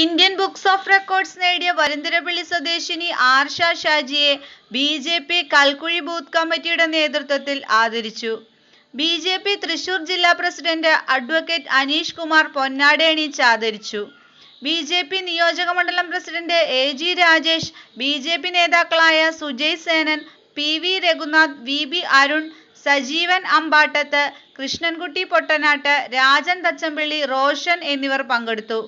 Indian books of records നേടിയ വരന്തരപ്പള്ളി സ്വദേശിനി ആർഷ ഷാജിയെ ബി ജെ പി കൽക്കുഴി ബൂത്ത് കമ്മിറ്റിയുടെ നേതൃത്വത്തിൽ ആദരിച്ചു ബി ജെ പി തൃശൂർ ജില്ലാ പ്രസിഡന്റ് അഡ്വക്കേറ്റ് അനീഷ് കുമാർ പൊന്നാടെ അണിയിച്ച് ആദരിച്ചു ബി ജെ പി നിയോജകമണ്ഡലം president A G Rajesh B J P നേതാക്കളായ Sujay Senan P V Raghunath V B Arun Sajeevan Ambattath Krishnankutty Pottanatt Rajan Thachampilly Roshan എന്നിവർ പങ്കെടുത്തു